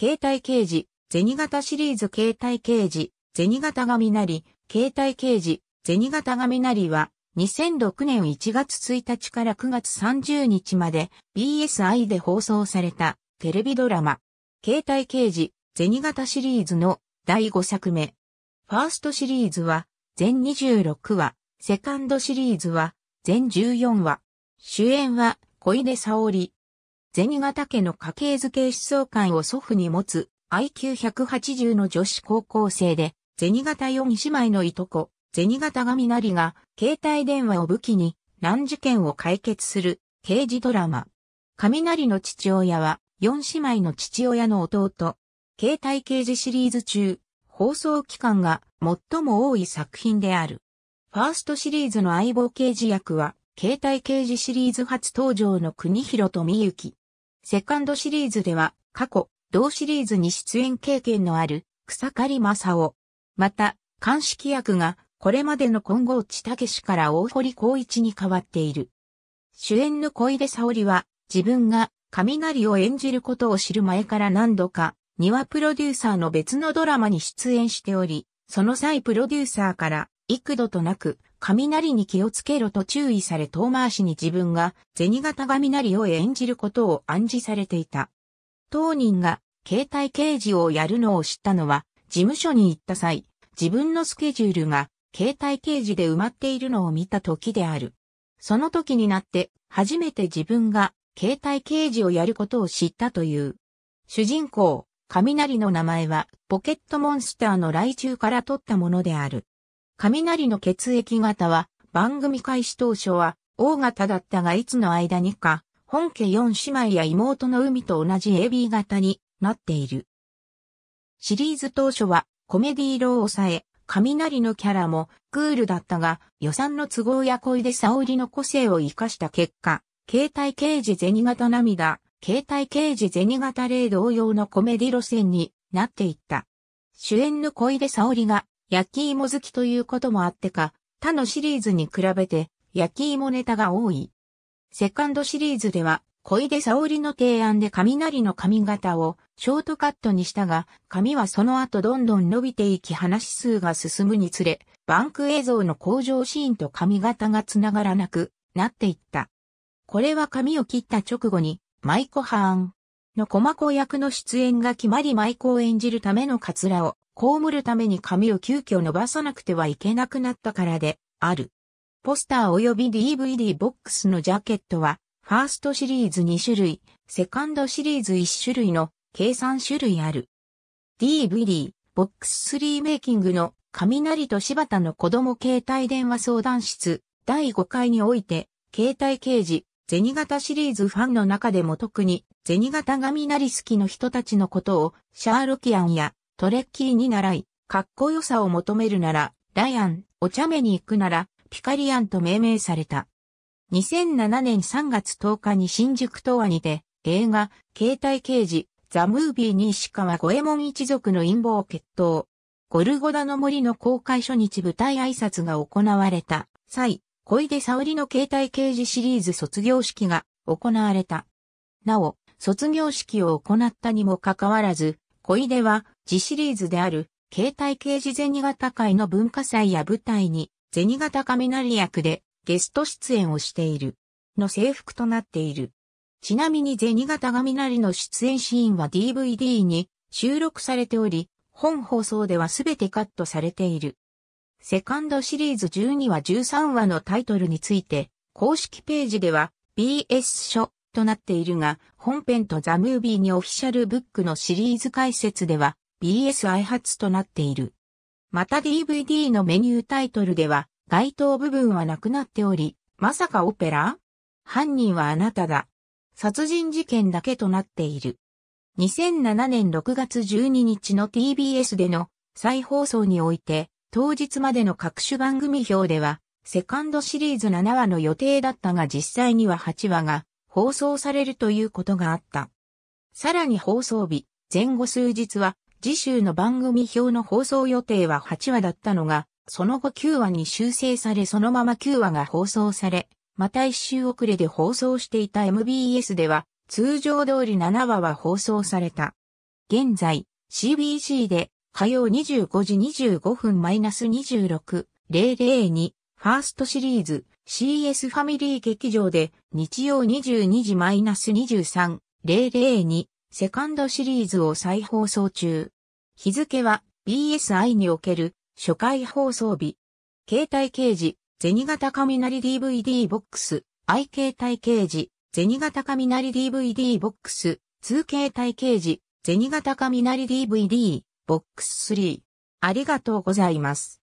携帯刑事、銭形シリーズ携帯刑事、銭形神り携帯刑事、銭形神りは、2006年1月1日から9月30日まで BSI で放送されたテレビドラマ、携帯刑事、銭形シリーズの第5作目。ファーストシリーズは、全26話、セカンドシリーズは、全14話。主演は、小出沙織、銭形家の家系図形思想観を祖父に持つ IQ180 の女子高校生で、銭形4姉妹のいとこ、銭形神成が携帯電話を武器に難事件を解決する刑事ドラマ。雷の父親は4姉妹の父親の弟。携帯刑事シリーズ中、放送期間が最も多い作品である。ファーストシリーズの相棒刑事役は携帯刑事シリーズ初登場の国広富幸。セカンドシリーズでは、過去、同シリーズに出演経験のある、草刈正夫。また、鑑識役が、これまでの金剛地武氏から大堀光一に変わっている。主演の小出沙織は、自分が雷を演じることを知る前から何度か、庭プロデューサーの別のドラマに出演しており、その際プロデューサーから幾度となく雷に気をつけろと注意され遠回しに自分が銭形雷を演じることを暗示されていた。当人が携帯刑事をやるのを知ったのは、事務所に行った際、自分のスケジュールが携帯刑事で埋まっているのを見た時である。その時になって初めて自分が携帯刑事をやることを知ったという。主人公、雷の名前はポケットモンスターの雷中から取ったものである。雷の血液型は、番組開始当初は、O 型だったがいつの間にか、本家4姉妹や妹の海と同じ AB 型になっている。シリーズ当初は、コメディ色を抑え、雷のキャラもクールだったが、予算の都合や恋で沙織の個性を活かした結果、携帯刑事銭型涙、携帯刑事銭型霊同様のコメディ路線になっていった。主演の小出沙織が焼き芋好きということもあってか、他のシリーズに比べて焼き芋ネタが多い。セカンドシリーズでは、小出沙織の提案で雷の髪型をショートカットにしたが、髪はその後どんどん伸びていき話数が進むにつれ、バンク映像の向上シーンと髪型がつながらなくなっていった。これは髪を切った直後に、舞子ハーンの駒子役の出演が決まり舞子を演じるためのカツラを被るために髪を急遽伸ばさなくてはいけなくなったからである。ポスター及び DVD ボックスのジャケットは、ファーストシリーズ2種類、セカンドシリーズ1種類の計3種類ある。DVD、ボックス3メイキングの雷と柴田の子供携帯電話相談室第5回において、携帯刑事、銭形シリーズファンの中でも特に、銭形雷なり好きの人たちのことを、シャーロキアンやトレッキーに習い、かっこよさを求めるなら、ライアン、お茶目に行くなら、ピカリアンと命名された。2007年3月10日に新宿東亜にて、映画、携帯刑事、ザ・ムービーに石川五右衛門一族の陰謀を決闘。ゴルゴダの森の公開初日舞台挨拶が行われた際、小出沙織の携帯刑事シリーズ卒業式が行われた。なお、卒業式を行ったにもかかわらず、小出は自シリーズである、携帯刑事銭形会の文化祭や舞台に、銭形雷役でゲスト出演をしている。の制服となっている。ちなみに銭形雷の出演シーンは DVD に収録されており、本放送ではすべてカットされている。セカンドシリーズ12話13話のタイトルについて、公式ページでは BS 書となっているが、本編とザ・ムービーにオフィシャルブックのシリーズ解説では、BSI 発となっている。また DVD のメニュータイトルでは、該当部分はなくなっており、まさかオペラ犯人はあなただ。殺人事件だけとなっている。2007年6月12日の TBS での再放送において、当日までの各種番組表では、セカンドシリーズ7話の予定だったが実際には8話が放送されるということがあった。さらに放送日、前後数日は次週の番組表の放送予定は8話だったのが、その後9話に修正されそのまま9話が放送され、また一週遅れで放送していた MBS では、通常通り7話は放送された。現在、CBC で火曜25時25分 -26.00 に、ファーストシリーズ CS ファミリー劇場で日曜22時 -23.00 にセカンドシリーズを再放送中。日付は BSI における初回放送日。携帯刑事、銭形雷 DVD ボックス、i 携帯刑事、銭形雷 DVD ボックス、2帯ケ刑事、銭形雷 DVD、ボックス3。ありがとうございます。